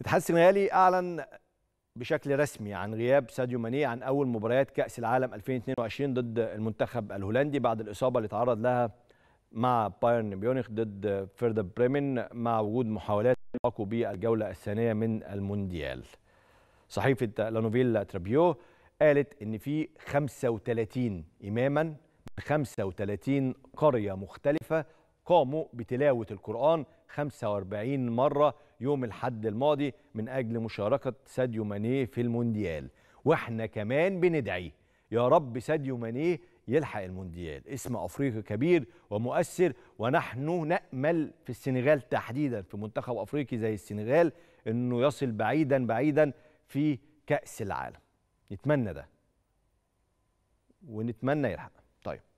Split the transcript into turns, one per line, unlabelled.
الاتحاد السنغالي اعلن بشكل رسمي عن غياب ساديو ماني عن اول مباريات كاس العالم 2022 ضد المنتخب الهولندي بعد الاصابه اللي تعرض لها مع بايرن ميونخ ضد فيردا بريمن مع وجود محاولات يلحقوا بالجوله الثانيه من المونديال. صحيفه لانوفيل ترابيو قالت ان في 35 اماما من 35 قريه مختلفه قاموا بتلاوة القرآن 45 مرة يوم الحد الماضي من أجل مشاركة ساديو ماني في المونديال وإحنا كمان بندعي يا رب ساديو ماني يلحق المونديال اسم أفريقي كبير ومؤثر ونحن نأمل في السنغال تحديدا في منتخب أفريقي زي السنغال أنه يصل بعيدا بعيدا في كأس العالم نتمنى ده ونتمنى يلحق طيب